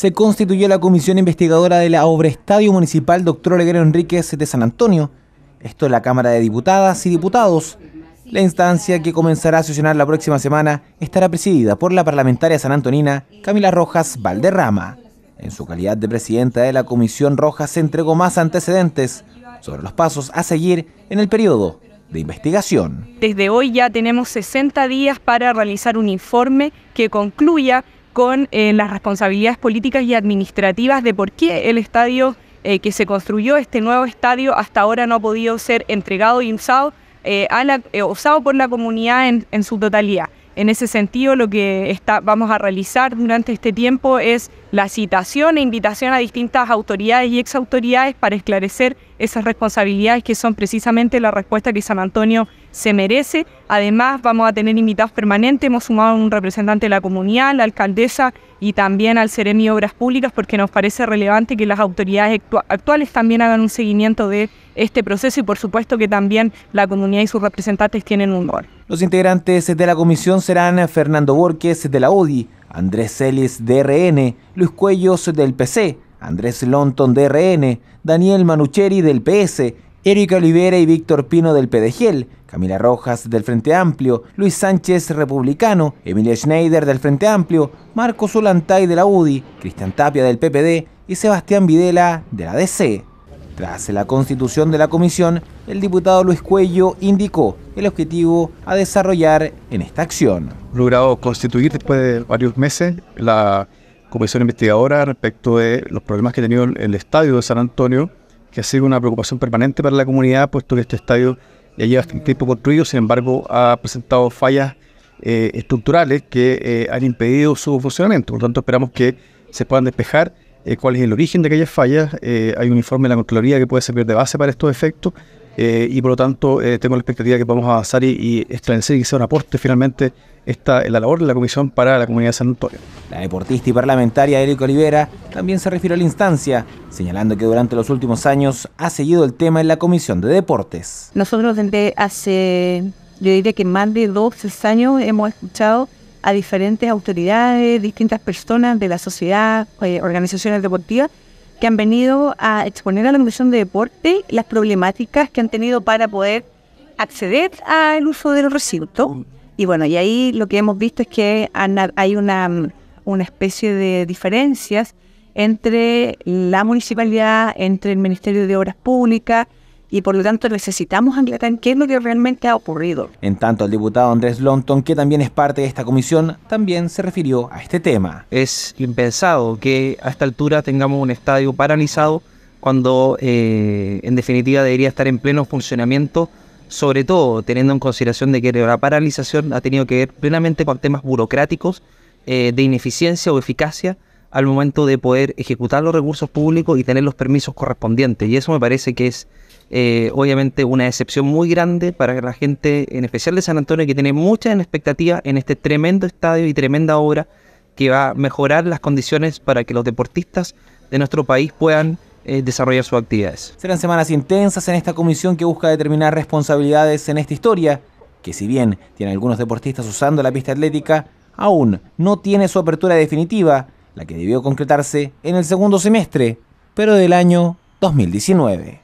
se constituyó la comisión investigadora de la obra Estadio Municipal Dr. Oleguero Enríquez de San Antonio. Esto es la Cámara de Diputadas y Diputados. La instancia que comenzará a sesionar la próxima semana estará presidida por la parlamentaria sanantonina Camila Rojas Valderrama. En su calidad de presidenta de la Comisión Rojas se entregó más antecedentes sobre los pasos a seguir en el periodo de investigación. Desde hoy ya tenemos 60 días para realizar un informe que concluya con eh, las responsabilidades políticas y administrativas de por qué el estadio eh, que se construyó, este nuevo estadio, hasta ahora no ha podido ser entregado y usado, eh, por la comunidad en su totalidad. En ese sentido, lo que vamos a realizar durante este tiempo es la citación e invitación a distintas autoridades y exautoridades para esclarecer esas responsabilidades que son precisamente la respuesta que San Antonio se merece. Además, vamos a tener invitados permanentes, hemos sumado a un representante de la comunidad, la alcaldesa y también al Ceremi Obras Públicas, porque nos parece relevante que las autoridades actuales también hagan un seguimiento de este proceso y por supuesto que también la comunidad y sus representantes tienen un rol. Los integrantes de la comisión serán Fernando Borges de la UDI, Andrés Celis de RN, Luis Cuellos del PC, Andrés Lonton de RN, Daniel Manucheri del PS, Erika Olivera y Víctor Pino del PDGEL, Camila Rojas del Frente Amplio, Luis Sánchez Republicano, Emilia Schneider del Frente Amplio, Marcos Zulantay de la UDI, Cristian Tapia del PPD y Sebastián Videla de la DC. Tras la constitución de la comisión, el diputado Luis Cuello indicó el objetivo a desarrollar en esta acción. Logrado constituir después de varios meses la comisión investigadora respecto de los problemas que ha tenido el estadio de San Antonio, que ha sido una preocupación permanente para la comunidad, puesto que este estadio ya lleva tiempo construido, sin embargo ha presentado fallas eh, estructurales que eh, han impedido su funcionamiento. Por lo tanto, esperamos que se puedan despejar eh, cuál es el origen de aquellas fallas. Eh, hay un informe de la Contraloría que puede servir de base para estos efectos eh, y por lo tanto tengo la expectativa de que podamos avanzar y, establecer y que sea un aporte finalmente esta, la labor de la Comisión para la Comunidad de San Antonio. La deportista y parlamentaria Erika Olivera también se refirió a la instancia, señalando que durante los últimos años ha seguido el tema en la Comisión de Deportes. Nosotros desde hace, yo diría que más de dos, años hemos escuchado a diferentes autoridades, distintas personas de la sociedad, eh, organizaciones deportivas, que han venido a exponer a la Comisión de Deporte las problemáticas que han tenido para poder acceder al uso de los recintos. Y bueno, y ahí lo que hemos visto es que hay una, una especie de diferencias entre la municipalidad, entre el Ministerio de Obras Públicas, y por lo tanto necesitamos a qué es lo que realmente ha ocurrido. En tanto, el diputado Andrés Lonton, que también es parte de esta comisión, también se refirió a este tema. Es impensado que a esta altura tengamos un estadio paralizado cuando eh, en definitiva debería estar en pleno funcionamiento, sobre todo teniendo en consideración de que la paralización ha tenido que ver plenamente con temas burocráticos eh, de ineficiencia o eficacia al momento de poder ejecutar los recursos públicos y tener los permisos correspondientes. Y eso me parece que es eh, obviamente una excepción muy grande para la gente, en especial de San Antonio, que tiene muchas expectativas en este tremendo estadio y tremenda obra que va a mejorar las condiciones para que los deportistas de nuestro país puedan eh, desarrollar sus actividades. Serán semanas intensas en esta comisión que busca determinar responsabilidades en esta historia, que si bien tiene algunos deportistas usando la pista atlética, aún no tiene su apertura definitiva, la que debió concretarse en el segundo semestre, pero del año 2019.